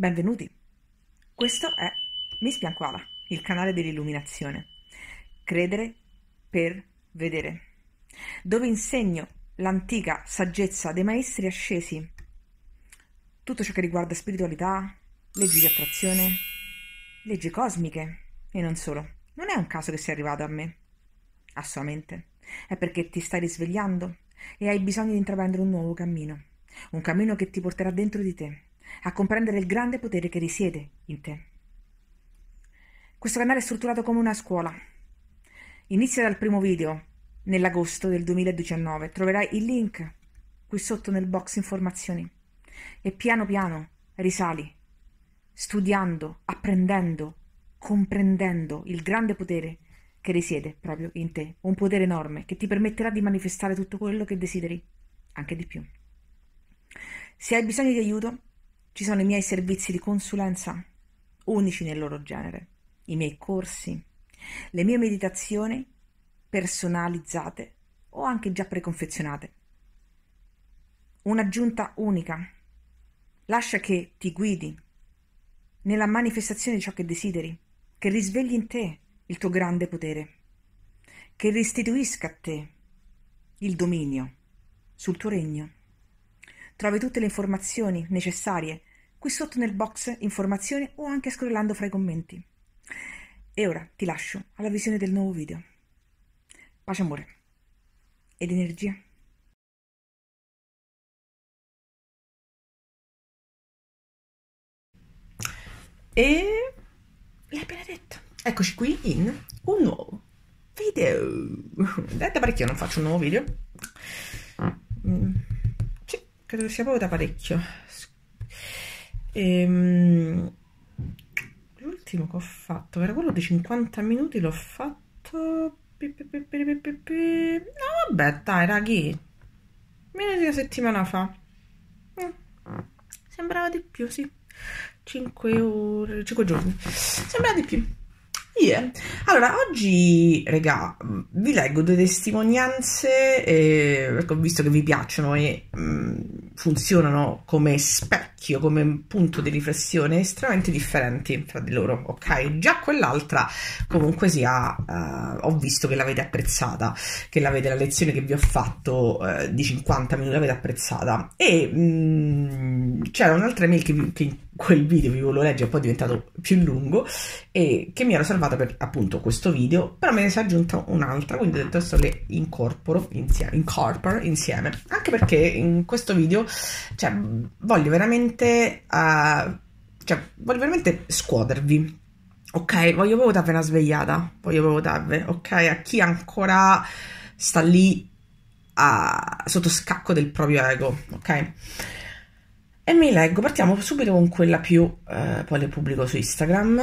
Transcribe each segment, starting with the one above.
Benvenuti! Questo è Miss Bianquala, il canale dell'illuminazione. Credere per vedere, dove insegno l'antica saggezza dei maestri ascesi, tutto ciò che riguarda spiritualità, leggi di attrazione, leggi cosmiche e non solo. Non è un caso che sei arrivato a me, assolutamente. È perché ti stai risvegliando e hai bisogno di intraprendere un nuovo cammino, un cammino che ti porterà dentro di te a comprendere il grande potere che risiede in te. Questo canale è strutturato come una scuola. Inizia dal primo video, nell'agosto del 2019. Troverai il link qui sotto nel box informazioni e piano piano risali, studiando, apprendendo, comprendendo il grande potere che risiede proprio in te, un potere enorme che ti permetterà di manifestare tutto quello che desideri, anche di più. Se hai bisogno di aiuto, ci sono i miei servizi di consulenza, unici nel loro genere, i miei corsi, le mie meditazioni personalizzate o anche già preconfezionate. Un'aggiunta unica. Lascia che ti guidi nella manifestazione di ciò che desideri, che risvegli in te il tuo grande potere, che restituisca a te il dominio sul tuo regno. Trovi tutte le informazioni necessarie qui sotto nel box informazioni o anche scrollando fra i commenti. E ora ti lascio alla visione del nuovo video. Pace amore ed energia. E l'hai appena detto. Eccoci qui in un nuovo video. Da parecchio non faccio un nuovo video. Mm. Sì, credo sia proprio da parecchio. E, ehm, l'ultimo che ho fatto, era quello di 50 minuti, l'ho fatto... No, vabbè, dai, raghi. Meno di una settimana fa. Mm. Sembrava di più, sì. 5 ore, 5 giorni. Sembra di più. Yeah. Allora, oggi, regà, vi leggo due testimonianze, eh, ho ecco, visto che vi piacciono e... Mm, funzionano come specchio, come punto di riflessione estremamente differenti tra di loro, ok? Già quell'altra comunque sia, uh, ho visto che l'avete apprezzata, che l'avete la lezione che vi ho fatto uh, di 50 minuti, l'avete apprezzata. E mh, mm, c'era un'altra email che, che in quel video vi volevo leggere, poi è diventato più lungo, e che mi ero salvata per appunto questo video, però me ne si è aggiunta un'altra, quindi adesso le incorporo insieme, incorporo insieme, anche perché in questo video cioè, voglio veramente, uh, cioè, voglio veramente scuotervi. Ok, voglio proprio darvi una svegliata, voglio proprio darvi, ok, a chi ancora sta lì a, ah, sotto scacco del proprio ego, ok? E mi leggo, partiamo subito con quella più, uh, poi le pubblico su Instagram,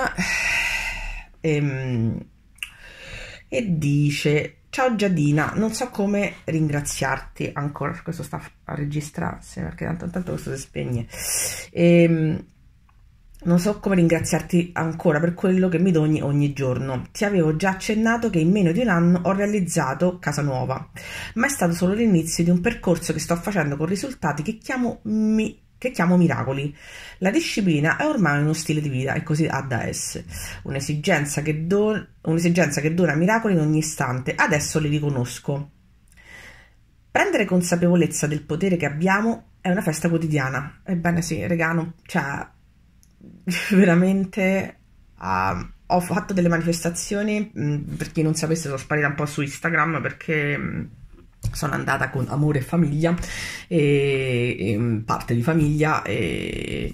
e, ehm, e dice Ciao Giadina, non so come ringraziarti ancora, questo sta a registrarsi perché tanto, tanto questo si spegne. Ehm, non so come ringraziarti ancora per quello che mi doni ogni giorno. Ti avevo già accennato che in meno di un anno ho realizzato casa nuova, ma è stato solo l'inizio di un percorso che sto facendo con risultati che chiamo mi che chiamo miracoli. La disciplina è ormai uno stile di vita e così ha da essere. Un'esigenza che, do, un'esigenza che dona miracoli in ogni istante, adesso li riconosco. Prendere consapevolezza del potere che abbiamo è una festa quotidiana. Ebbene sì, Regano, cioè, veramente... Uh, ho fatto delle manifestazioni, mh, per chi non sapesse sono sparita un po' su Instagram perché... Mh, sono andata con amore e famiglia, e, e mm, parte di famiglia, e,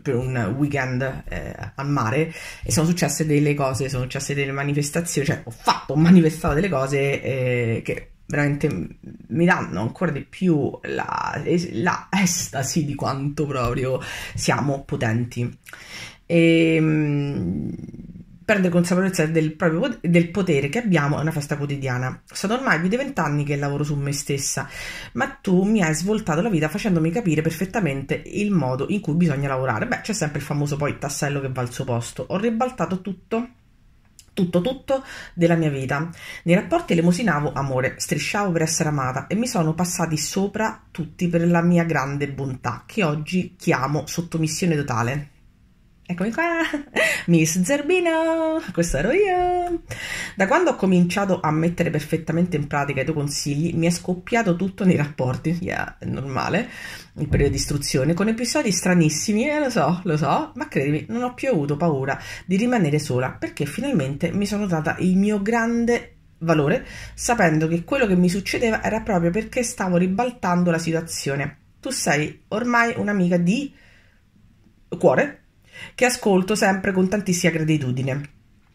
per un weekend eh, al mare e sono successe delle cose, sono successe delle manifestazioni, cioè ho fatto, ho manifestato delle cose eh, che veramente mi danno ancora di più la, la estasi di quanto proprio siamo potenti. E, mm, prendere consapevolezza del, proprio, del potere che abbiamo è una festa quotidiana. Sono ormai più di vent'anni che lavoro su me stessa, ma tu mi hai svoltato la vita facendomi capire perfettamente il modo in cui bisogna lavorare. Beh, c'è sempre il famoso poi tassello che va al suo posto. Ho ribaltato tutto tutto tutto della mia vita. Nei rapporti elemosinavo amore, strisciavo per essere amata e mi sono passati sopra tutti per la mia grande bontà che oggi chiamo sottomissione totale. Eccomi qua, Miss Zerbino, questo ero io. Da quando ho cominciato a mettere perfettamente in pratica i tuoi consigli, mi è scoppiato tutto nei rapporti, yeah, è normale, il periodo di istruzione, con episodi stranissimi, eh, lo so, lo so, ma credimi, non ho più avuto paura di rimanere sola, perché finalmente mi sono data il mio grande valore, sapendo che quello che mi succedeva era proprio perché stavo ribaltando la situazione. Tu sei ormai un'amica di cuore, che ascolto sempre con tantissima gratitudine.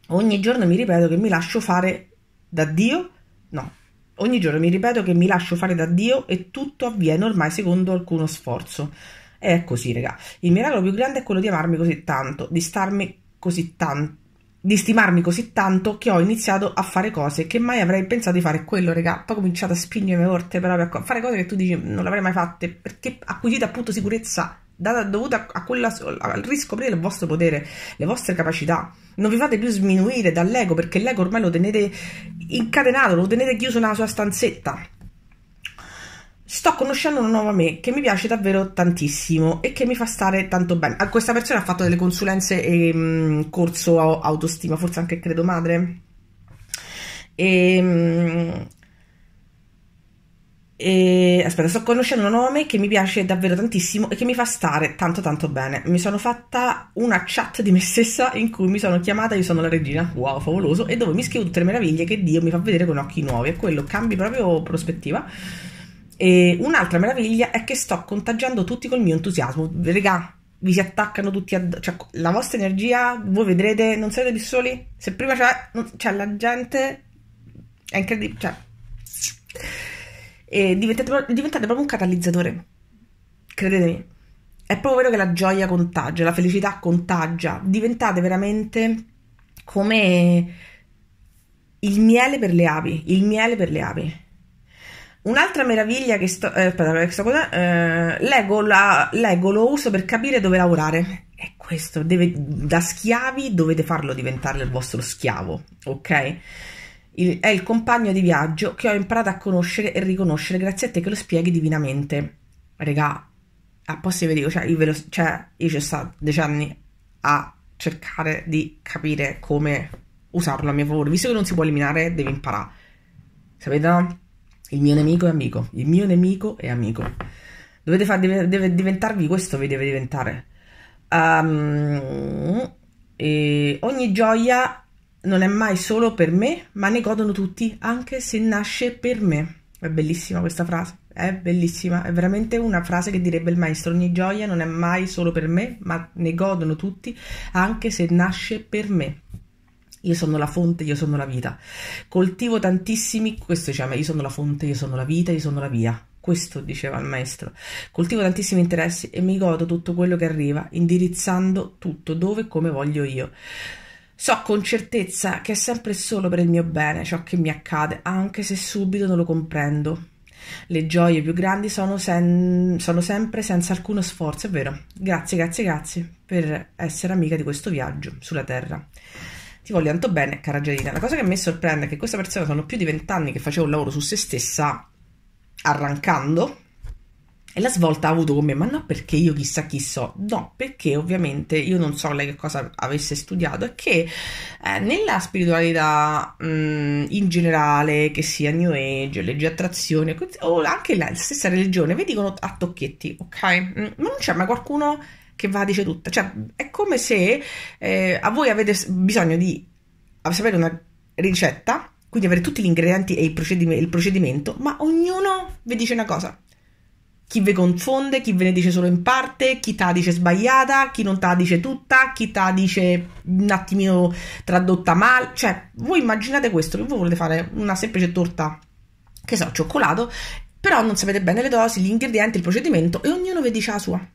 Ogni giorno mi ripeto che mi lascio fare da Dio, no, ogni giorno mi ripeto che mi lascio fare da Dio e tutto avviene ormai secondo alcuno sforzo. È così, raga. Il miracolo più grande è quello di amarmi così tanto, di starmi così tanto di stimarmi così tanto che ho iniziato a fare cose che mai avrei pensato di fare quello, regà. Poi ho cominciato a spingermi forte, però a fare cose che tu dici non l'avrei mai fatte, perché acquisita appunto sicurezza dovuta a quella, al riscoprire il vostro potere, le vostre capacità. Non vi fate più sminuire dall'ego perché l'ego ormai lo tenete incatenato, lo tenete chiuso nella sua stanzetta. Sto conoscendo una nuova me che mi piace davvero tantissimo e che mi fa stare tanto bene. Ah, questa persona ha fatto delle consulenze e ehm, mh, corso autostima, forse anche credo madre. E, ehm, e aspetta, sto conoscendo un nome che mi piace davvero tantissimo e che mi fa stare tanto tanto bene. Mi sono fatta una chat di me stessa in cui mi sono chiamata Io sono la regina, wow, favoloso, e dove mi scrivo tutte le meraviglie che Dio mi fa vedere con occhi nuovi e quello cambi proprio prospettiva. E un'altra meraviglia è che sto contagiando tutti col mio entusiasmo. Regà, vi si attaccano tutti ad... cioè la vostra energia, voi vedrete, non sarete più soli. Se prima c'è, c'è cioè, la gente è incredibile, cioè e diventate, diventate proprio un catalizzatore. Credetemi. È proprio vero che la gioia contagia, la felicità contagia. Diventate veramente come il miele per le api, il miele per le api. Un'altra meraviglia che sto... Eh, aspetta, sto eh, leggo, la, leggo, lo uso per capire dove lavorare. È questo, deve, da schiavi dovete farlo diventare il vostro schiavo, ok? Il, è il compagno di viaggio che ho imparato a conoscere e riconoscere grazie a te che lo spieghi divinamente. Regà, a posto vi dico, cioè io, lo, cioè, io ci sto decenni a cercare di capire come usarlo a mio favore. Visto che non si può eliminare, devi imparare. Sapete no? Il mio nemico è amico. Il mio nemico è amico. Dovete far, deve, deve diventarvi questo, vi deve diventare. Um, ogni gioia non è mai solo per me, ma ne godono tutti, anche se nasce per me. È bellissima questa frase, è bellissima, è veramente una frase che direbbe il maestro, ogni gioia non è mai solo per me, ma ne godono tutti, anche se nasce per me. Io sono la fonte, io sono la vita. Coltivo tantissimi, questo diceva, io sono la fonte, io sono la vita, io sono la via. Questo diceva il maestro. Coltivo tantissimi interessi e mi godo tutto quello che arriva, indirizzando tutto dove e come voglio io. So con certezza che è sempre solo per il mio bene ciò che mi accade, anche se subito non lo comprendo. Le gioie più grandi sono, sen sono sempre senza alcuno sforzo, è vero. Grazie, grazie, grazie per essere amica di questo viaggio sulla Terra. Ti voglio tanto bene, cara Giadina. La cosa che mi sorprende è che questa persona sono più di vent'anni che faceva un lavoro su se stessa arrancando e la svolta ha avuto con me, ma non perché io chissà chi so, no, perché ovviamente io non so lei che cosa avesse studiato è che eh, nella spiritualità mh, mm, in generale, che sia New Age, legge attrazione o anche la stessa religione, vi dicono a tocchetti, ok? Mm, ma non c'è mai qualcuno che va a dice tutta, cioè è come se eh, a voi avete bisogno di sapere una ricetta, quindi avere tutti gli ingredienti e il, procedime, il procedimento, ma ognuno vi dice una cosa chi ve confonde, chi ve ne dice solo in parte, chi ta dice sbagliata, chi non ta dice tutta, chi ta dice un attimino tradotta male. Cioè, voi immaginate questo, che voi volete fare una semplice torta, che so, cioccolato, però non sapete bene le dosi, gli ingredienti, il procedimento e ognuno ve dice la sua.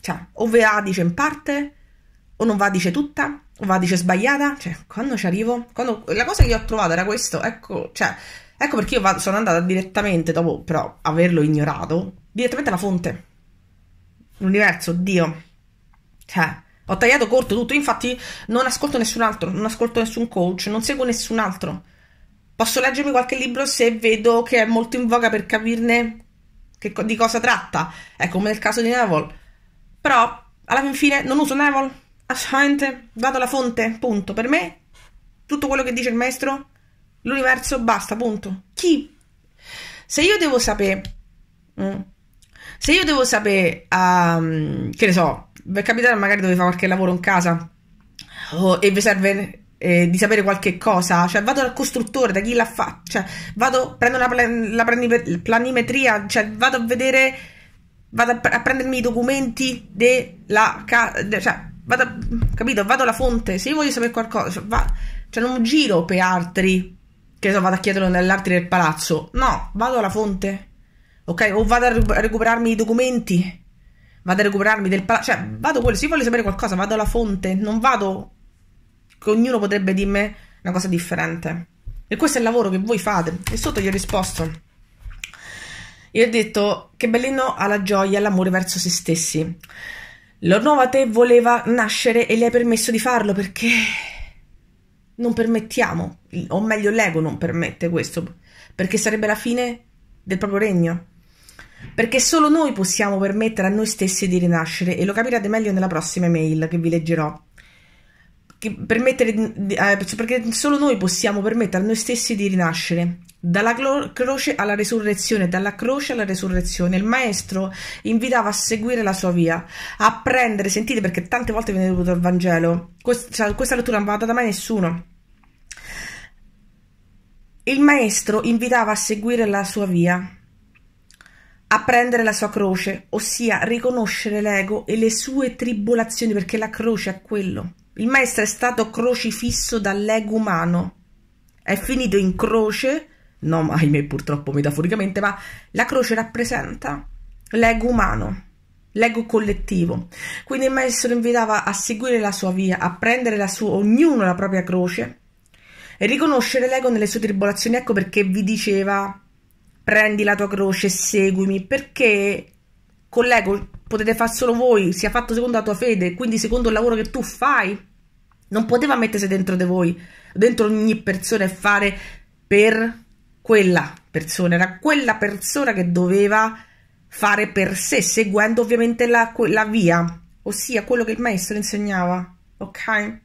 Cioè, o ve la dice in parte, o non va dice tutta, o va dice sbagliata. Cioè, quando ci arrivo? Quando... La cosa che io ho trovato era questo, ecco, cioè Ecco perché io vado, sono andata direttamente, dopo però averlo ignorato, direttamente alla fonte. L'universo, Dio. Cioè, ho tagliato corto tutto, infatti non ascolto nessun altro, non ascolto nessun coach, non seguo nessun altro. Posso leggermi qualche libro se vedo che è molto in voga per capirne che, di cosa tratta. È ecco, come nel caso di Neville. Però, alla fine, non uso Neville. Assolutamente, vado alla fonte, punto. Per me, tutto quello che dice il maestro L'universo basta, punto. Chi? Se io devo sapere... Mm, se io devo sapere... Um, che ne so, per capitare magari dove fa qualche lavoro in casa oh, e vi serve eh, di sapere qualche cosa, cioè vado dal costruttore, da chi l'ha fatto, cioè vado, prendo la, plan- la planipe- planimetria, cioè vado a vedere, vado a, pre- a prendermi i documenti della casa, de- cioè vado, a, capito, vado alla fonte, se io voglio sapere qualcosa, cioè, va- cioè non giro per altri, che so, vado a chiederlo nell'arte del palazzo. No, vado alla fonte. Ok? O vado a, recu- a recuperarmi i documenti. Vado a recuperarmi del palazzo. Cioè, vado quello. Se voglio sapere qualcosa, vado alla fonte. Non vado. Che ognuno potrebbe dirmi una cosa differente. E questo è il lavoro che voi fate. E sotto gli ho risposto. Io ho detto che Bellino ha la gioia e l'amore verso se stessi. La nuova te voleva nascere e le hai permesso di farlo perché non permettiamo, o meglio l'ego non permette questo, perché sarebbe la fine del proprio regno. Perché solo noi possiamo permettere a noi stessi di rinascere e lo capirete meglio nella prossima email che vi leggerò. Che permettere, eh, perché solo noi possiamo permettere a noi stessi di rinascere dalla croce alla resurrezione, dalla croce alla resurrezione. Il maestro invitava a seguire la sua via, a prendere, sentite perché tante volte viene dovuto il Vangelo, questa, cioè, questa lettura non va data mai nessuno. Il maestro invitava a seguire la sua via, a prendere la sua croce, ossia riconoscere l'ego e le sue tribolazioni, perché la croce è quello. Il maestro è stato crocifisso dall'ego umano, è finito in croce non ahimè purtroppo metaforicamente, ma la croce rappresenta l'ego umano, l'ego collettivo. Quindi il maestro invitava a seguire la sua via, a prendere la sua, ognuno la propria croce e riconoscere l'ego nelle sue tribolazioni. Ecco perché vi diceva prendi la tua croce seguimi, perché con l'ego potete far solo voi, sia fatto secondo la tua fede, quindi secondo il lavoro che tu fai. Non poteva mettersi dentro di voi, dentro ogni persona e fare per quella persona, era quella persona che doveva fare per sé, seguendo ovviamente la, la via, ossia quello che il maestro insegnava. Ok?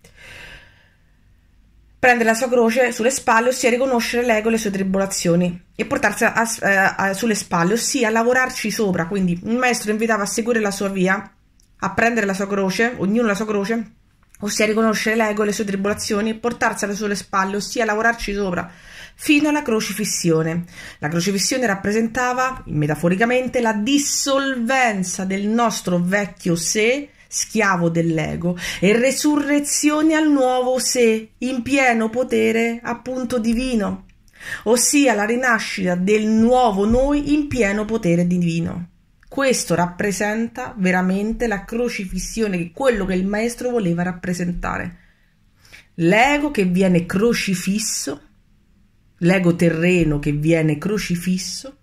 prendere la sua croce sulle spalle, ossia riconoscere l'ego e le sue tribolazioni e portarsela a, a, eh, a, sulle spalle, ossia lavorarci sopra. Quindi il maestro invitava a seguire la sua via, a prendere la sua croce, ognuno la sua croce, ossia riconoscere l'ego e le sue tribolazioni e portarsela sulle spalle, ossia lavorarci sopra fino alla crocifissione. La crocifissione rappresentava, metaforicamente, la dissolvenza del nostro vecchio sé schiavo dell'ego, e resurrezione al nuovo sé, in pieno potere appunto divino, ossia la rinascita del nuovo noi in pieno potere divino. Questo rappresenta veramente la crocifissione, che quello che il maestro voleva rappresentare. L'ego che viene crocifisso l'ego terreno che viene crocifisso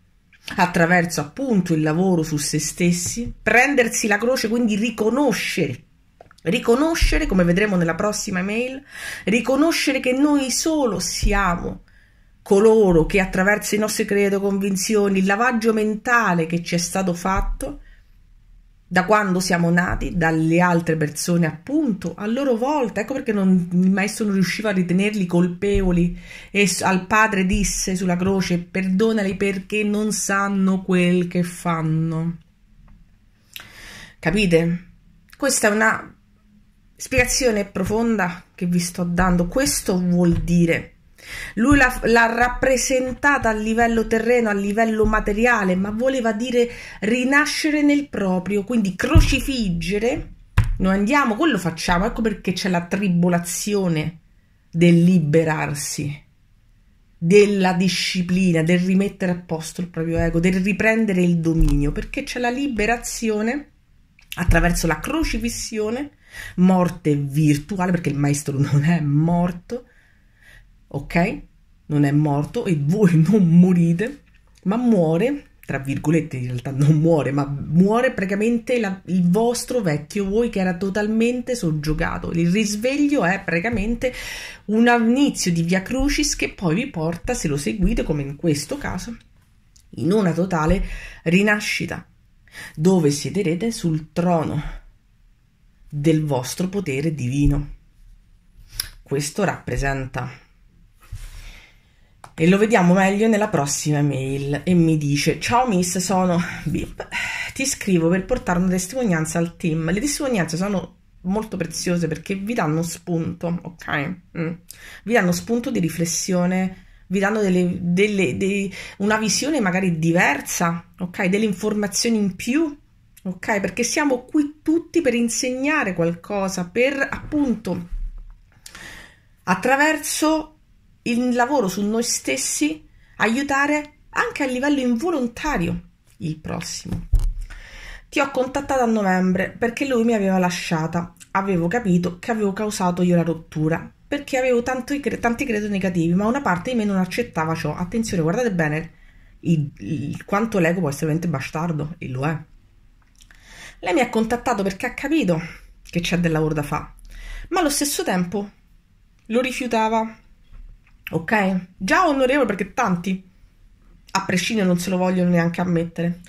attraverso appunto il lavoro su se stessi, prendersi la croce, quindi riconoscere, riconoscere, come vedremo nella prossima mail, riconoscere che noi solo siamo coloro che attraverso i nostri credo, convinzioni, il lavaggio mentale che ci è stato fatto, da quando siamo nati, dalle altre persone appunto, a loro volta, ecco perché non, il maestro non riusciva a ritenerli colpevoli e al padre disse sulla croce perdonali perché non sanno quel che fanno. Capite? Questa è una spiegazione profonda che vi sto dando, questo vuol dire lui l'ha, l'ha, rappresentata a livello terreno, a livello materiale, ma voleva dire rinascere nel proprio, quindi crocifiggere. Noi andiamo, quello facciamo, ecco perché c'è la tribolazione del liberarsi, della disciplina, del rimettere a posto il proprio ego, del riprendere il dominio, perché c'è la liberazione attraverso la crocifissione, morte virtuale, perché il maestro non è morto, ok? Non è morto e voi non morite, ma muore, tra virgolette in realtà non muore, ma muore praticamente la, il vostro vecchio voi che era totalmente soggiogato. Il risveglio è praticamente un inizio di via crucis che poi vi porta, se lo seguite come in questo caso, in una totale rinascita, dove siederete sul trono del vostro potere divino. Questo rappresenta e lo vediamo meglio nella prossima mail e mi dice ciao miss sono Bip, ti scrivo per portare una testimonianza al team, le testimonianze sono molto preziose perché vi danno spunto, ok? Mm. Vi danno spunto di riflessione, vi danno delle, delle, dei, una visione magari diversa, ok? Delle informazioni in più, ok? Perché siamo qui tutti per insegnare qualcosa, per appunto attraverso il lavoro su noi stessi, aiutare anche a livello involontario il prossimo. Ti ho contattata a novembre perché lui mi aveva lasciata. Avevo capito che avevo causato io la rottura perché avevo tanti, tanti credo negativi, ma una parte di me non accettava ciò. Attenzione, guardate bene il, il, quanto l'ego può essere veramente bastardo, e lo è. Lei mi ha contattato perché ha capito che c'è del lavoro da fare, ma allo stesso tempo lo rifiutava Ok? Già onorevole perché tanti, a prescindere, non se lo vogliono neanche ammettere.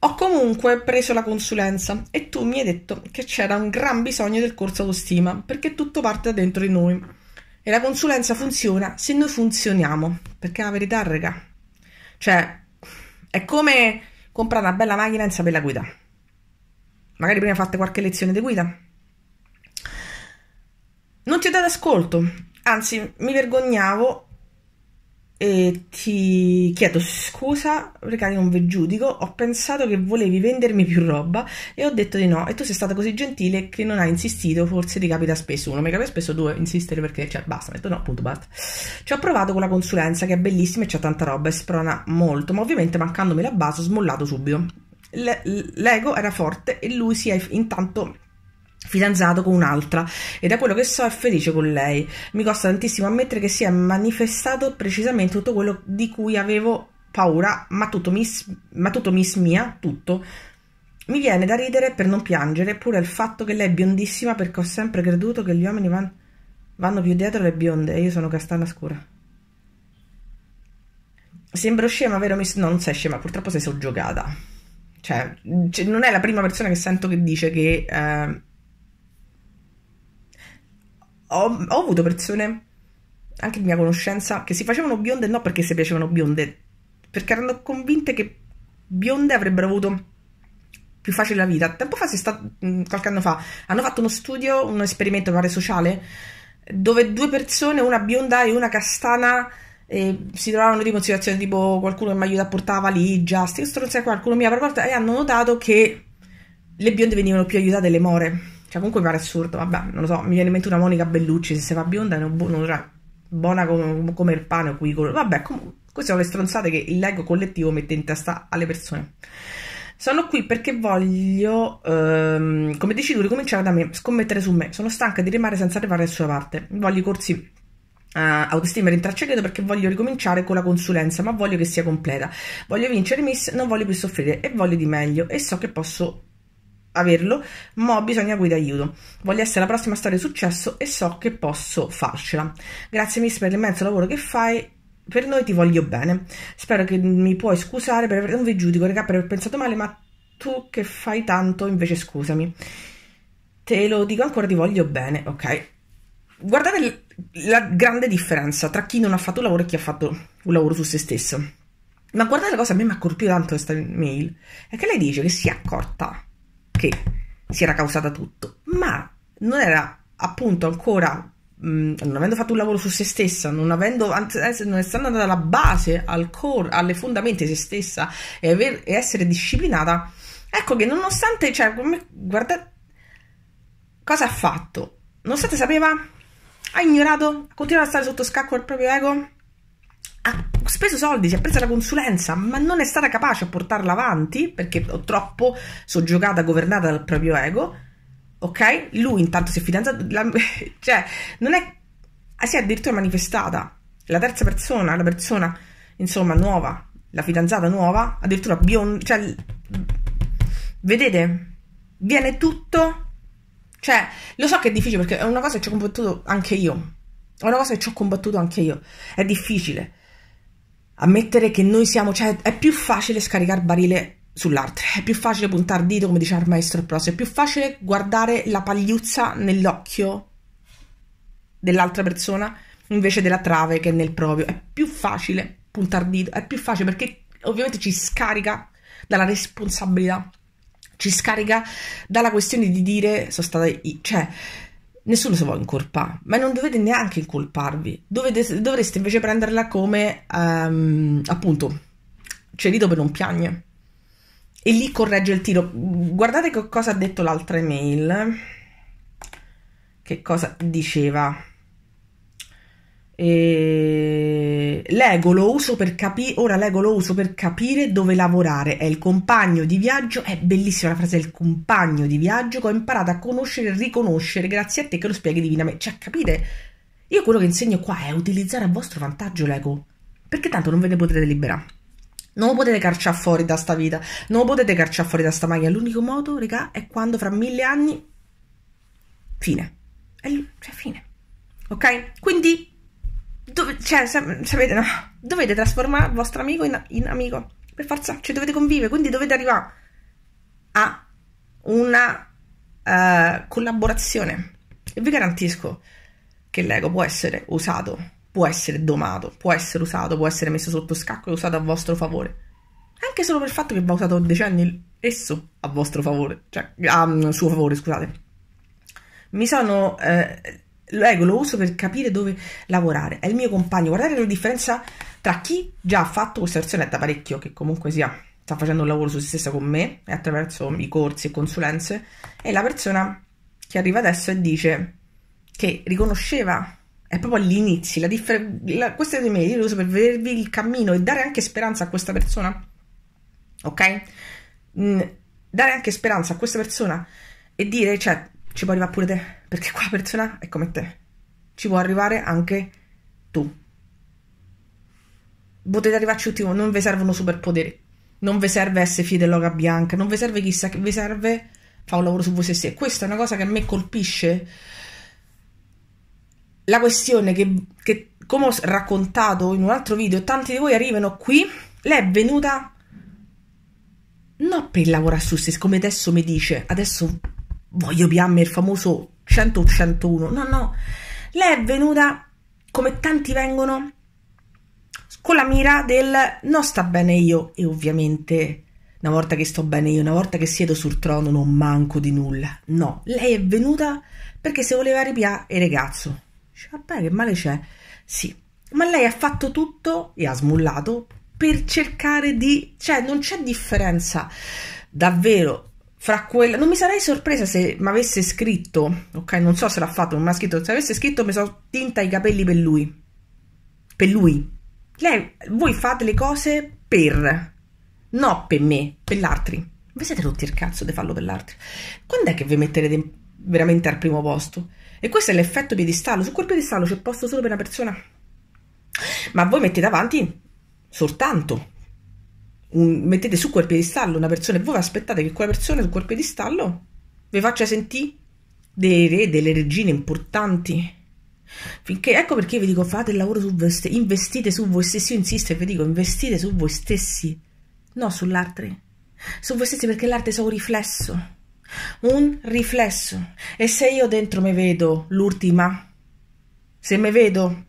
Ho comunque preso la consulenza e tu mi hai detto che c'era un gran bisogno del corso autostima perché tutto parte da dentro di noi. E la consulenza funziona se noi funzioniamo, perché è la verità, raga. Cioè, è come comprare una bella macchina e saperla guida. Magari prima fate qualche lezione di guida. Non ti date ascolto, anzi mi vergognavo e ti chiedo scusa perché non vi giudico, ho pensato che volevi vendermi più roba e ho detto di no e tu sei stata così gentile che non hai insistito, forse ti capita spesso uno, mi capita spesso due, insistere perché cioè basta, ho detto no, punto, basta. Ci ho provato con la consulenza che è bellissima e c'è tanta roba e sprona molto, ma ovviamente mancandomi la base ho smollato subito. l'ego era forte e lui si è intanto fidanzato con un'altra e da quello che so è felice con lei. Mi costa tantissimo ammettere che si è manifestato precisamente tutto quello di cui avevo paura, ma tutto mi, ma tutto mi smia, tutto. Mi viene da ridere per non piangere, pure il fatto che lei è biondissima perché ho sempre creduto che gli uomini van, vanno più dietro le bionde e io sono castana scura. Sembro scema, vero? No, non sei scema, purtroppo sei soggiogata. Cioè, non è la prima persona che sento che dice che... Eh, ho, ho avuto persone, anche di mia conoscenza, che si facevano bionde no perché si piacevano bionde, perché erano convinte che bionde avrebbero avuto più facile la vita. Tempo fa, sta, mm, qualche anno fa, hanno fatto uno studio, un esperimento, pare sociale, dove due persone, una bionda e una castana, eh, si trovavano tipo in situazioni tipo qualcuno mi aiuta a portare la valigia, sti stronzi, qualcuno mi ha portato e hanno notato che le bionde venivano più aiutate le more cioè, comunque pare assurdo, vabbè, non lo so, mi viene in mente una Monica Bellucci, se si fa bionda è bu- non, cioè, buona com- come il pane o qui colore. Vabbè, comunque, queste sono le stronzate che il leggo collettivo mette in testa alle persone. Sono qui perché voglio, ehm, come dici tu, ricominciare da me, scommettere su me. Sono stanca di rimare senza arrivare da nessuna parte. Voglio i corsi uh, autostima in tracciagrado perché voglio ricominciare con la consulenza, ma voglio che sia completa. Voglio vincere miss, non voglio più soffrire e voglio di meglio e so che posso averlo, ma ho bisogno di aiuto. Voglio essere la prossima storia di successo e so che posso farcela. Grazie Miss per l'immenso lavoro che fai. Per noi ti voglio bene. Spero che mi puoi scusare per aver... non vi giudico, regà, per aver pensato male, ma tu che fai tanto, invece scusami. Te lo dico ancora, ti voglio bene, ok? Guardate la grande differenza tra chi non ha fatto un lavoro e chi ha fatto un lavoro su se stesso. Ma guardate la cosa, a me mi ha colpito tanto questa mail, è che lei dice che si è accorta che si era causata tutto, ma non era appunto ancora mh, mm, non avendo fatto un lavoro su se stessa, non avendo anzi, eh, non essendo andata alla base, al core, alle fondamenta di se stessa e, aver, e essere disciplinata, ecco che nonostante, cioè, guardate cosa ha fatto, nonostante sapeva, ha ignorato, ha a stare sotto scacco al proprio ego ha speso soldi, si è presa la consulenza, ma non è stata capace a portarla avanti perché è troppo soggiogata, governata dal proprio ego. Ok? Lui intanto si è fidanzato, la, cioè, non è. Ah, si è addirittura manifestata. La terza persona, la persona, insomma, nuova, la fidanzata nuova, addirittura bionda, cioè, vedete, viene tutto, cioè, lo so che è difficile perché è una cosa che ci ho combattuto anche io, è una cosa che ci ho combattuto anche io, è difficile, Ammettere che noi siamo, cioè è più facile scaricare barile sull'altro, è più facile puntare dito come diceva il maestro Prosi, è più facile guardare la pagliuzza nell'occhio dell'altra persona invece della trave che è nel proprio, è più facile puntare dito, è più facile perché ovviamente ci scarica dalla responsabilità, ci scarica dalla questione di dire sono stata, cioè nessuno si vuole incolpare, ma non dovete neanche incolparvi, dovete, dovreste invece prenderla come um, appunto cerito per non piagne. E lì corregge il tiro. Guardate che cosa ha detto l'altra email. Che cosa diceva? E... Lego lo uso per capire. Ora Lego lo uso per capire dove lavorare. È il compagno di viaggio. È bellissima la frase: è il compagno di viaggio che ho imparato a conoscere e riconoscere. Grazie a te che lo spieghi divinamente. Cioè, capite? Io quello che insegno qua è utilizzare a vostro vantaggio Lego. Perché tanto non ve ne potete liberare. Non lo potete carciare fuori da sta vita. Non lo potete carciare fuori da sta maglia. L'unico modo, regà, è quando fra mille anni. Fine. È l- cioè, fine. Ok? Quindi dove, cioè, sapete, no? Dovete trasformare il vostro amico in, in amico. Per forza, cioè dovete convivere, quindi dovete arrivare a una uh, collaborazione. E vi garantisco che l'ego può essere usato, può essere domato, può essere usato, può essere messo sotto scacco e usato a vostro favore. Anche solo per il fatto che va usato decenni esso a vostro favore, cioè a suo favore, scusate. Mi sono eh, L'ego lo uso per capire dove lavorare. È il mio compagno. Guardate la differenza tra chi già ha fatto questa versione da parecchio, che comunque sia sta facendo un lavoro su se stessa con me e attraverso i corsi e consulenze, e la persona che arriva adesso e dice che riconosceva è proprio all'inizio. La differ- la, queste due mail io le uso per vedervi il cammino e dare anche speranza a questa persona. Ok? Mm, dare anche speranza a questa persona e dire, cioè, ci può arrivare pure te perché quella persona è come te. Ci può arrivare anche tu. Potete arrivarci tutti, non vi servono superpoteri. Non vi serve essere figli dell'oca bianca, non vi serve chissà che vi serve fare un lavoro su voi stessi. E questa è una cosa che a me colpisce. La questione che, che come ho raccontato in un altro video, tanti di voi arrivano qui, lei è venuta non per lavorare su se come adesso mi dice, adesso voglio piamme il famoso 100 o 101, no, no, lei è venuta come tanti vengono con la mira del non sta bene io e ovviamente una volta che sto bene io, una volta che siedo sul trono non manco di nulla. No, lei è venuta perché se voleva ripiare il ragazzo. Dice, vabbè, che male c'è? Sì, ma lei ha fatto tutto e ha smullato per cercare di... cioè non c'è differenza davvero fra quella non mi sarei sorpresa se mi avesse scritto ok non so se l'ha fatto non mi ha scritto se avesse scritto mi sono tinta i capelli per lui per lui lei voi fate le cose per no per me per l'altri vi siete rotti il cazzo di farlo per l'altri quando è che vi metterete veramente al primo posto e questo è l'effetto piedistallo su quel piedistallo c'è posto solo per una persona ma voi mettete avanti soltanto un, mettete su quel piedistallo una persona e voi aspettate che quella persona su quel piedistallo vi faccia sentire dei re, delle regine importanti. Finché, ecco perché vi dico fate il lavoro su voi stessi, investite su voi stessi, io insisto e vi dico investite su voi stessi, no sull'arte, su voi stessi perché l'arte è un riflesso, un riflesso. E se io dentro mi vedo l'ultima, se mi vedo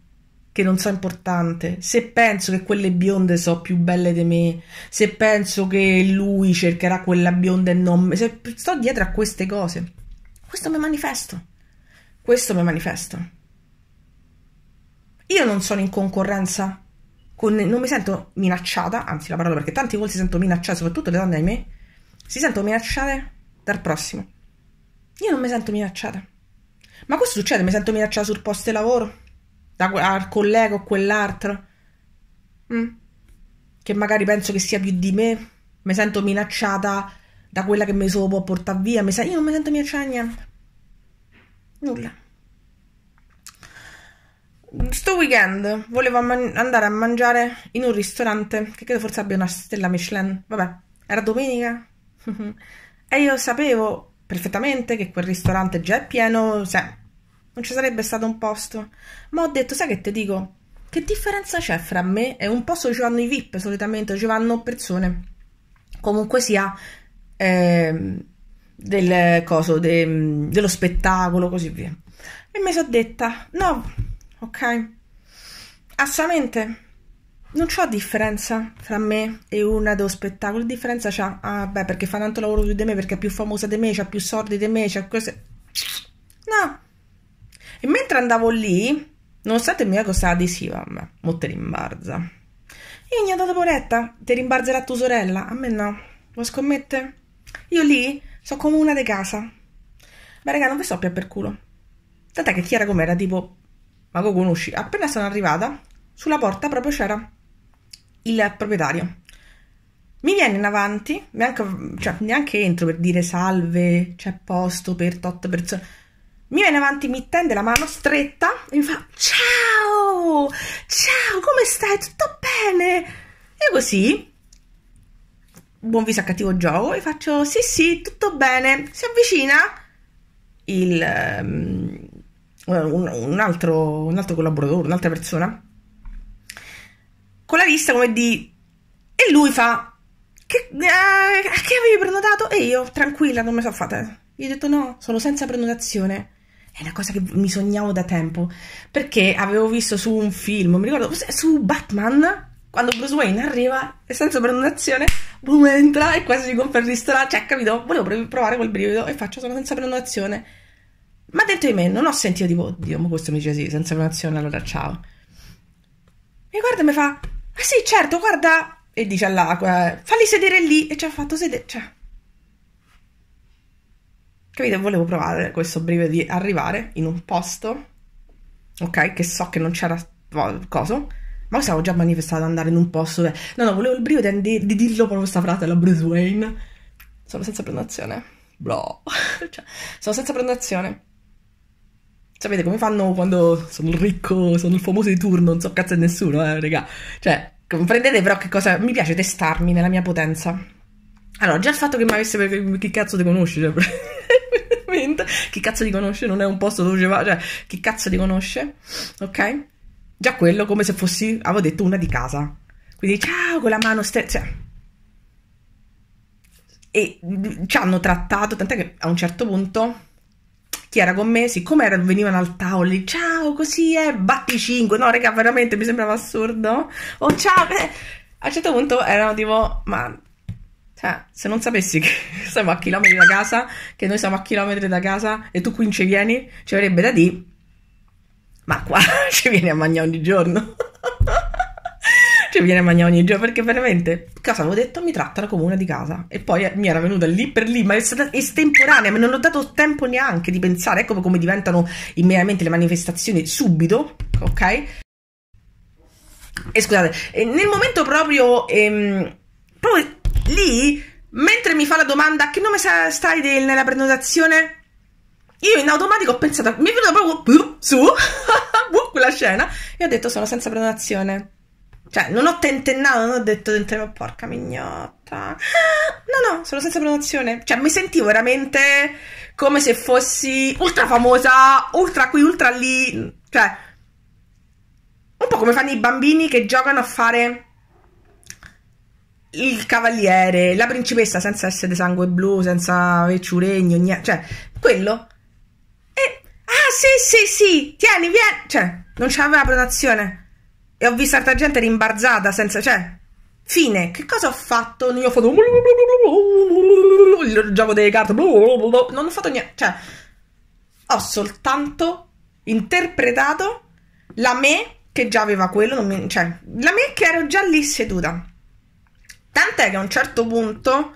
che non so importante, se penso che quelle bionde sono più belle di me, se penso che lui cercherà quella bionda e non me, se sto dietro a queste cose, questo mi manifesto. Questo mi manifesto. Io non sono in concorrenza, con, non mi sento minacciata, anzi la parola perché tanti volte si sentono minacciate, soprattutto le donne di me, si sentono minacciate dal prossimo. Io non mi sento minacciata. Ma questo succede, mi sento minacciata sul posto di lavoro, da, al collega o quell'altro, mm. che magari penso che sia più di me, mi sento minacciata da quella che mi so può portare via, sa- io non mi sento minacciata niente. Nulla. Sto weekend volevo man- andare a mangiare in un ristorante che credo forse abbia una stella Michelin. Vabbè, era domenica. e io sapevo perfettamente che quel ristorante già è pieno, sempre non ci sarebbe stato un posto. Ma ho detto, sai che ti dico? Che differenza c'è fra me e un posto dove ci vanno i VIP solitamente, ci vanno persone. Comunque sia eh, del coso, de, dello spettacolo, così via. E mi sono detta, no, ok, assolutamente non c'è differenza fra me e una dello spettacolo. Differenza c'è, ah beh, perché fa tanto lavoro su di me, perché è più famosa di me, c'ha più soldi di me, c'ha cose... No, e mentre andavo lì, nonostante mia cosa ego adesiva, sì, vabbè, mo te rimbarza. Io gli ho dato poretta, ti rimbarzerà tua sorella? A me no, lo scommette? Io lì so come una di casa. Ma raga, non vi so più per culo. Tant'è che Chiara com'era, tipo, ma lo conosci? Appena sono arrivata, sulla porta proprio c'era il proprietario. Mi viene in avanti, neanche, cioè, neanche entro per dire salve, c'è posto per tot persone mi viene avanti, mi tende la mano stretta e mi fa ciao, ciao, come stai? Tutto bene? E così, buon viso a cattivo gioco, e faccio sì sì, tutto bene. Si avvicina il, um, un, un, altro, un altro collaboratore, un'altra persona, con la vista come di... E lui fa, che, eh, che avevi prenotato? E io, tranquilla, non mi sono fatta... Gli ho detto no, sono senza prenotazione. È una cosa che mi sognavo da tempo, perché avevo visto su un film, mi ricordo, su Batman, quando Bruce Wayne arriva e senza prenotazione, boom, entra e quasi si compra il ristorante, cioè, capito? Volevo provare quel brivido e faccio solo senza prenotazione. Ma detto di me non ho sentito tipo, oddio, ma questo mi dice sì, senza prenotazione, allora ciao. Mi guarda e mi fa, ma ah sì, certo, guarda, e dice all'acqua, falli sedere lì, e ci ha fatto sedere, cioè... Capite? Volevo provare questo breve di arrivare in un posto, ok, che so che non c'era coso, ma mi stavo già manifestata ad andare in un posto dove... No, no, volevo il brivido di, di dirlo proprio questa frate alla Bruce Wayne. Sono senza prenotazione. Bro. cioè, sono senza prenotazione. Sapete come fanno quando sono ricco, sono il famoso di turno, non so cazzo di nessuno, eh, raga. Cioè, comprendete però che cosa... Mi piace testarmi nella mia potenza. Allora, già il fatto che mi avesse... Che cazzo ti conosci? Cioè, veramente. Chi cazzo ti conosce? Non è un posto dove va, cioè, chi cazzo ti conosce? Ok? Già quello, come se fossi, avevo detto, una di casa. Quindi, ciao, con la mano stessa. Cioè. E ci hanno trattato, tant'è che a un certo punto chi era con me, siccome era, venivano al tavolo, lì, ciao, così è, batti 5, no, raga, veramente mi sembrava assurdo. Oh, ciao, a un certo punto erano tipo, ma cioè, se non sapessi che siamo a chilometri da casa, che noi siamo a chilometri da casa e tu qui non ci vieni, ci avrebbe da dire, ma qua ci vieni a mangiare ogni giorno. ci viene a mangiare ogni giorno perché veramente cosa avevo detto mi trattano come una di casa e poi eh, mi era venuta lì per lì ma è stata estemporanea non ho dato tempo neanche di pensare ecco come diventano immediatamente le manifestazioni subito ok e scusate nel momento proprio ehm, proprio Lì, mentre mi fa la domanda che nome stai del, nella prenotazione, io in automatico ho pensato, mi è venuta proprio su quella scena e ho detto sono senza prenotazione. Cioè, non ho tentennato, non ho detto dentro, tentennato, porca mignotta. No, no, sono senza prenotazione. Cioè, mi sentivo veramente come se fossi ultra famosa, ultra qui, ultra lì. Cioè, un po' come fanno i bambini che giocano a fare il cavaliere, la principessa senza essere sangue blu, senza averci un regno, niente, cioè, quello. E, ah, sì, sì, sì, tieni, vieni, cioè, non c'aveva protezione. E ho visto altra gente rimbarzata senza, cioè, fine, che cosa ho fatto? Io ho fatto il gioco delle carte, non ho fatto niente, cioè, ho soltanto interpretato la me che già aveva quello, mi, cioè, la me che ero già lì seduta tant'è che a un certo punto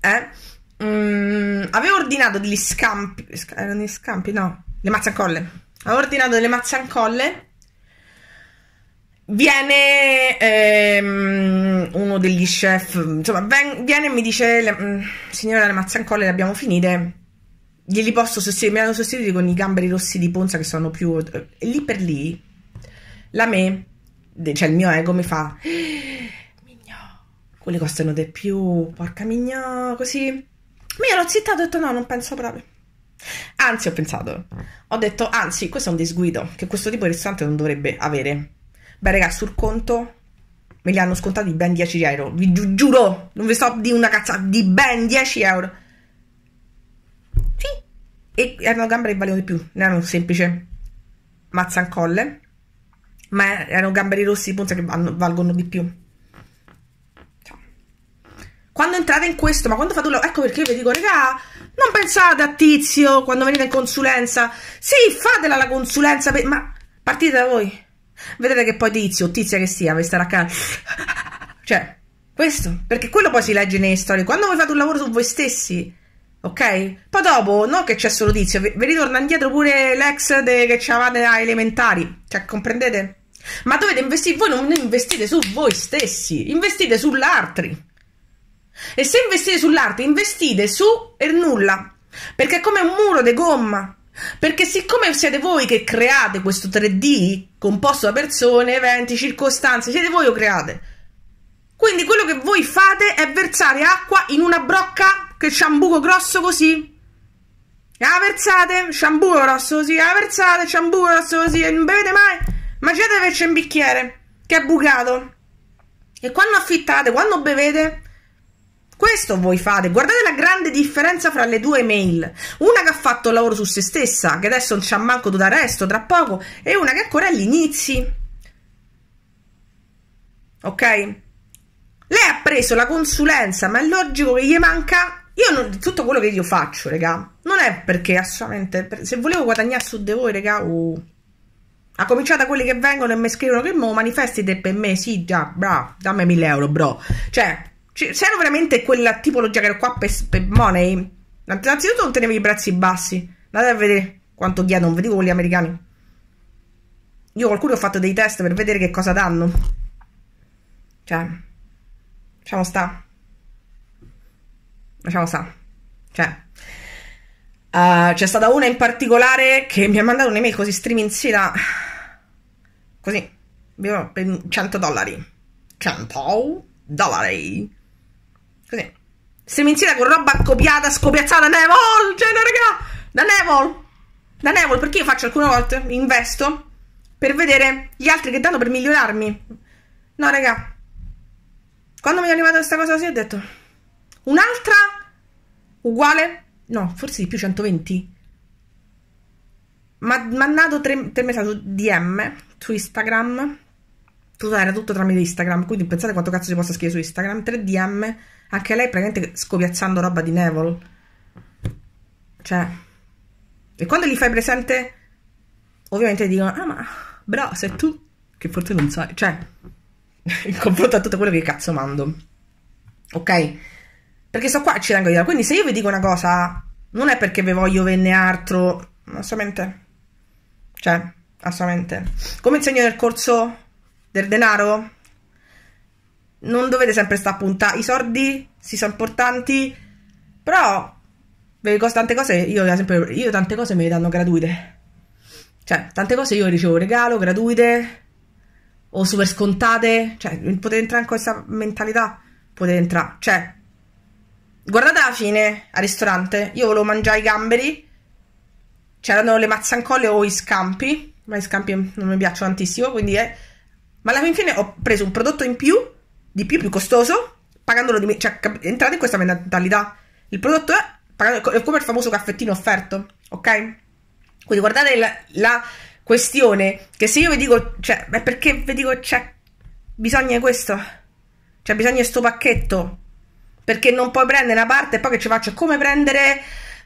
eh, mh, mm, avevo ordinato degli scampi, erano eh, gli scampi, no, le mazzancolle. Avevo ordinato delle mazzancolle viene ehm, uno degli chef, insomma, ven- viene e mi dice, le, mm, signora le mazzancolle le abbiamo finite, glieli posso sostituire, mi hanno sostituito con i gamberi rossi di Ponza che sono più... E lì per lì, la me, cioè il mio ego mi fa quelli costano di più, porca migna, così. Ma io l'ho zittato e ho detto no, non penso proprio. Anzi, ho pensato, ho detto, anzi, questo è un disguido che questo tipo di ristorante non dovrebbe avere. Beh, raga, sul conto me li hanno scontati ben 10 euro. Vi gi giuro, non vi sto di una cazza, di ben 10 euro. Sì. E erano gambe che valevano di più, non erano semplice mazzancolle, ma erano gamberi rossi, punta che valgono di più quando entrate in questo, ma quando fate un lavoro, ecco perché io vi dico, regà, non pensate a tizio quando venite in consulenza. Sì, fatela la consulenza, per... ma partite da voi. Vedete che poi tizio, tizia che sia, vi starà a casa. cioè, questo, perché quello poi si legge nelle storie. Quando voi fate un lavoro su voi stessi, ok? Poi dopo, non che c'è solo tizio, vi ritorna indietro pure l'ex de... che c'avate a elementari. Cioè, comprendete? Ma dovete investire, voi non investite su voi stessi, investite sull'altri. E se investite sull'arte, investite su e nulla, perché è come un muro di gomma. Perché siccome siete voi che create questo 3D composto da persone, eventi, circostanze, siete voi che create. Quindi quello che voi fate è versare acqua in una brocca che c'ha un buco grosso così. La ah, versate, c'ha un buco grosso così, la ah, versate, c'ha un buco grosso così, e non bevete mai. Immaginate che c'è un bicchiere che è bucato. E quando affittate, quando bevete, questo voi fate, guardate la grande differenza fra le due mail, una che ha fatto il lavoro su se stessa, che adesso non c'ha manco da resto tra poco, e una che ancora agli inizi. Ok? Lei ha preso la consulenza, ma è logico che gli manca io non, tutto quello che io faccio, raga, non è perché assolutamente. Se volevo guadagnare su di voi, raga, uh, oh. a cominciare da quelli che vengono e mi scrivono che mo manifesti te per me, sì, già, bra, dammi mille euro, bro. Cioè, cioè, serve veramente quella tipologia che era qua per, per money? Innanzitutto non tenevi i prezzi bassi. Andate a vedere quanto chiedono, non vi dico quelli americani. Io qualcuno ho fatto dei test per vedere che cosa danno. Cioè, lasciamo sta. Lasciamo sta. Cioè, uh, c'è stata una in particolare che mi ha mandato un'email così sera. Così, per 100 dollari. 100 dollari. Così. insieme con roba copiata, scopiazzata da Neville. Cioè, raga, da Neville. Da Neville, perché io faccio alcune volte, investo per vedere gli altri che danno per migliorarmi. No, raga. Quando mi è arrivata questa cosa così ho detto un'altra uguale, no, forse di più 120. Ma mandato tre, tre messaggi DM su Instagram era tutto tramite Instagram, quindi pensate quanto cazzo si possa scrivere su Instagram. 3DM, anche lei praticamente scopiazzando roba di Neville. Cioè, e quando gli fai presente, ovviamente dicono, ah ma, bro, sei tu, che forse non sai, cioè, in confronto a tutto quello che cazzo mando. Ok? Perché so qua ci tengo io. Quindi se io vi dico una cosa, non è perché vi voglio venne altro, assolutamente. Cioè, assolutamente. Come insegno nel corso del denaro non dovete sempre stare a punta, i soldi si sono importanti però per cose, tante cose io, esempio, io tante cose me le danno gratuite cioè tante cose io ricevo regalo gratuite o super scontate cioè potete entrare in questa mentalità potete entrare cioè guardate alla fine al ristorante io volevo mangiare i gamberi c'erano le mazzancolle o i scampi ma i scampi non mi piacciono tantissimo quindi eh ma alla fine ho preso un prodotto in più, di più, più costoso, pagandolo di meno. Cioè, entrate in questa mentalità. Il prodotto è, pagando, è come il famoso caffettino offerto, ok? Quindi guardate la, la questione che se io vi dico, cioè, è perché vi dico, c'è, cioè, bisogna questo, cioè bisogna questo pacchetto, perché non puoi prendere una parte e poi che ci faccio? Come prendere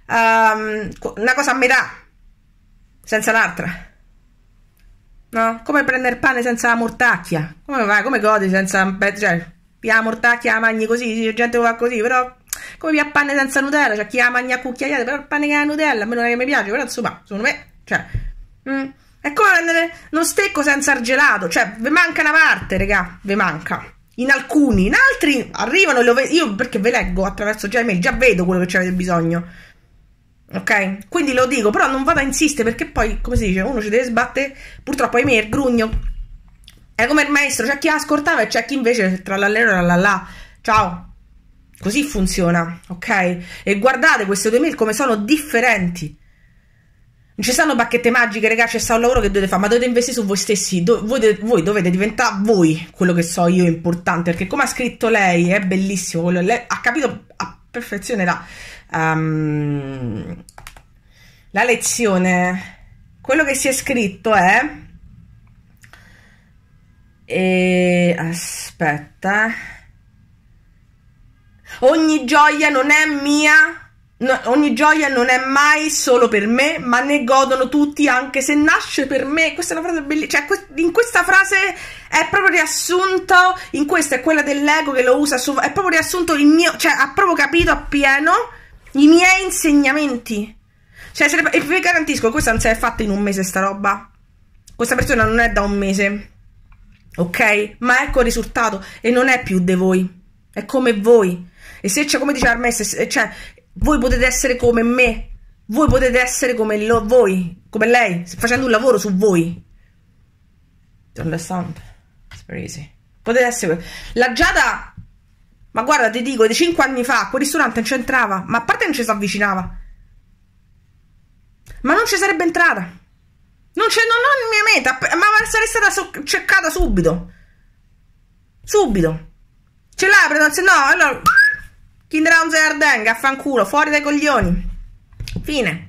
um, una cosa a metà senza l'altra? No? Come prendere pane senza la mortacchia? Come va? Come godi senza... Beh, cioè, via mortacchia la mangi così, c'è gente che fa così, però... Come via pane senza Nutella? Cioè, chi la mangia a cucchiaiate, però il pane che ha Nutella, a me non è che mi piace, però insomma, secondo me... Cioè... Mm, è come prendere uno stecco senza il gelato, cioè, vi manca una parte, regà, vi manca. In alcuni, in altri arrivano, e lo vedo. io perché ve leggo attraverso Gmail, già vedo quello che c'avete bisogno. Ok? Quindi lo dico, però non vado a insistere perché poi, come si dice, uno ci deve sbattere. Purtroppo, ahimè, il grugno è come il maestro, c'è chi ascoltava e c'è chi invece tra l'allero e la là. Ciao. Così funziona, ok? E guardate queste due mail come sono differenti. Non ci stanno bacchette magiche, ragazzi, c'è un lavoro che dovete fare, ma dovete investire su voi stessi. Do voi, dovete, voi, dovete diventare voi quello che so io importante, perché come ha scritto lei, è bellissimo, quello, lei ha capito a perfezione la um, la lezione, quello che si è scritto è... E, aspetta. Ogni gioia non è mia, No, ogni gioia non è mai solo per me, ma ne godono tutti anche se nasce per me. Questa è una frase bellissima. Cioè, in questa frase è proprio riassunto. In questa è quella dell'ego che lo usa. Su, è proprio riassunto il mio. Cioè, ha proprio capito appieno i miei insegnamenti. Cioè, sarebbe, e vi garantisco, questa non si è fatta in un mese, sta roba. Questa persona non è da un mese. Ok? Ma ecco il risultato. E non è più di voi. È come voi. E se c'è, come diceva Hermes, cioè, voi potete essere come me. Voi potete essere come lo, voi, come lei, facendo un lavoro su voi. Don't understand? It's very easy. Potete essere... La Giada ma guarda, ti dico, di 5 anni fa quel ristorante non c'entrava, ma a parte non ci si avvicinava. Ma non ci sarebbe entrata. Non c'è, non, non mia meta, ma sarei stata so- cercata subito. Subito. Ce l'hai la prenotazione? No, allora... Kinder Hounds e Arden, affanculo, fuori dai coglioni. Fine.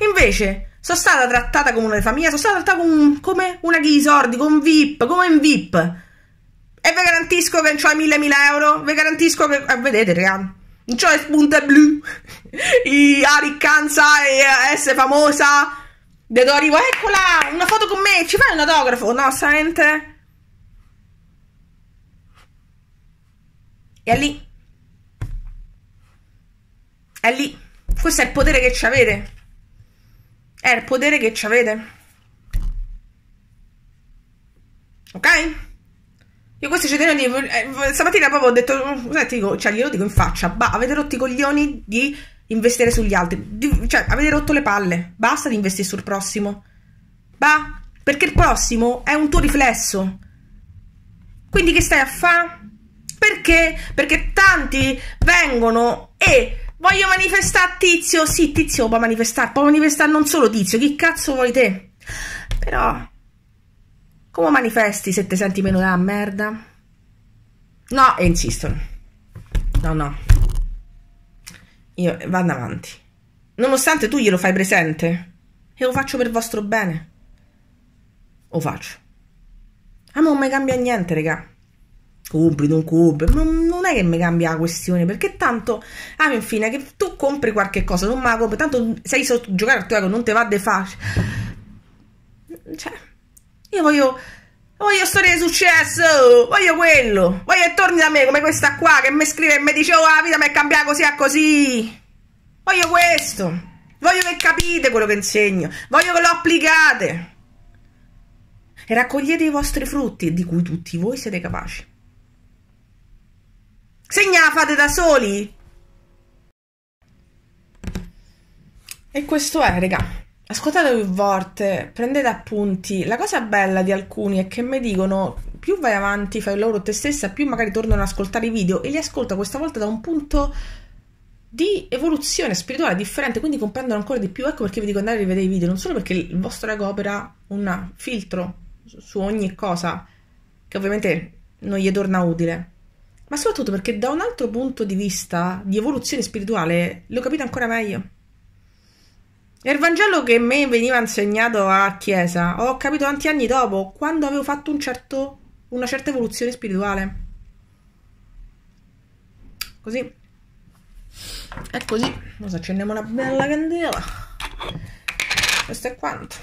Invece, sono stata trattata come una famiglia, sono stata trattata come, come una ghisordi, con VIP, come in VIP. E vi garantisco che non c'ho mila euro. Vi garantisco che. Eh, vedete, ragazzi. Non c'ho spunte blu. I Ariccanza e eh, S famosa. Dedo arrivo. Eccola! Una foto con me. Ci fai un autografo? No, sente. È lì. È lì. Questo è il potere che ci avete. È il potere che ci avete. Ok? Io questi cetrioli, eh, stamattina proprio ho detto, mm, senti, cioè glielo dico in faccia, bah, avete rotto i coglioni di investire sugli altri, di, cioè avete rotto le palle, basta di investire sul prossimo, bah, perché il prossimo è un tuo riflesso. Quindi che stai a fare? Perché? Perché tanti vengono e voglio manifestare tizio, sì tizio può manifestare, può manifestare non solo tizio, chi cazzo vuoi te? Però come manifesti se ti senti meno da merda? No, e insistono. No, no. Io vanno avanti. Nonostante tu glielo fai presente. E lo faccio per vostro bene. Lo faccio. A me non mi cambia niente, raga. Compri, non compri. Non, non è che mi cambia la questione. Perché tanto, alla ah, infine, che tu compri qualche cosa, non me la compri. Tanto sei sotto giocare al tuo ego, non te va de facile. Cioè... Io voglio, voglio storie di successo, voglio quello, voglio che torni da me come questa qua che mi scrive e mi dice oh la vita mi è cambiata così a così. Voglio questo, voglio che capite quello che insegno, voglio che lo applicate. E raccogliete i vostri frutti di cui tutti voi siete capaci. Segna la fate da soli? E questo è, regà, ascoltate più volte, prendete appunti. La cosa bella di alcuni è che mi dicono più vai avanti, fai il loro te stessa, più magari tornano ad ascoltare i video e li ascolta questa volta da un punto di evoluzione spirituale differente, quindi comprendono ancora di più. Ecco perché vi dico andare a rivedere i video, non solo perché il vostro ego opera un filtro su ogni cosa, che ovviamente non gli torna utile, ma soprattutto perché da un altro punto di vista di evoluzione spirituale lo capite ancora meglio il Vangelo che a me veniva insegnato a chiesa, ho capito tanti anni dopo, quando avevo fatto un certo, una certa evoluzione spirituale. Così. È così. Adesso accendiamo una bella candela. Questo è quanto.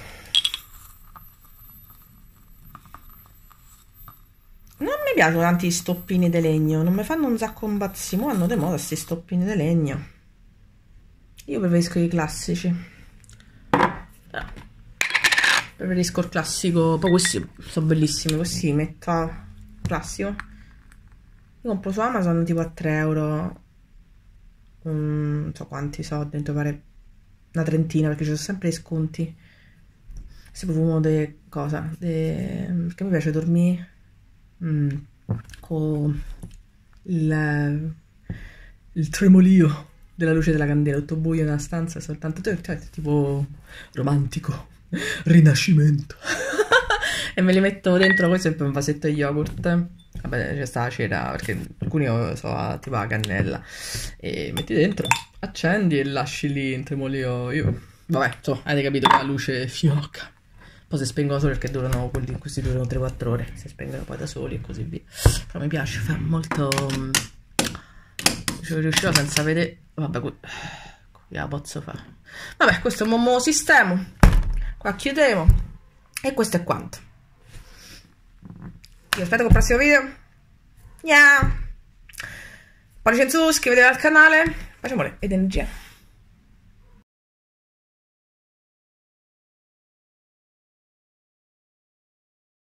Non mi piacciono tanti i stoppini di legno, non mi fanno un sacco imbazzi. Mo hanno di moda questi stoppini di legno. Io preferisco i classici. Eh. Preferisco il classico. Poi questi sono bellissimi. Questi metta classico. Io compro su Amazon tipo a 3 euro. Um, non so quanti so, dentro pare una trentina perché ci sono sempre gli sconti. Questo profumo di cosa? De... Perché mi piace dormire mm. con il, il tremolio della luce della candela, tutto buio nella stanza, soltanto te, cioè, tipo romantico, rinascimento. e me li metto dentro, questo è un vasetto di yogurt. Vabbè, c'è sta la cera, perché alcuni so, tipo la cannella. E metti dentro, accendi e lasci lì in tremolio. Io, vabbè, so, avete capito che la luce fiocca. Poi se spengono solo perché durano, quelli in questi durano 3-4 ore, si spengono poi da soli e così via. Però mi piace, fa molto... Mm, Ci cioè, riuscirò senza vedere Vabbè, que- la posso fare. Vabbè, questo è un nuovo sistema. Qua chiudevo. E questo è quanto. Vi aspetto col prossimo video. Yeah! Pollice in su, iscrivetevi al canale. Facciamo le ed energia.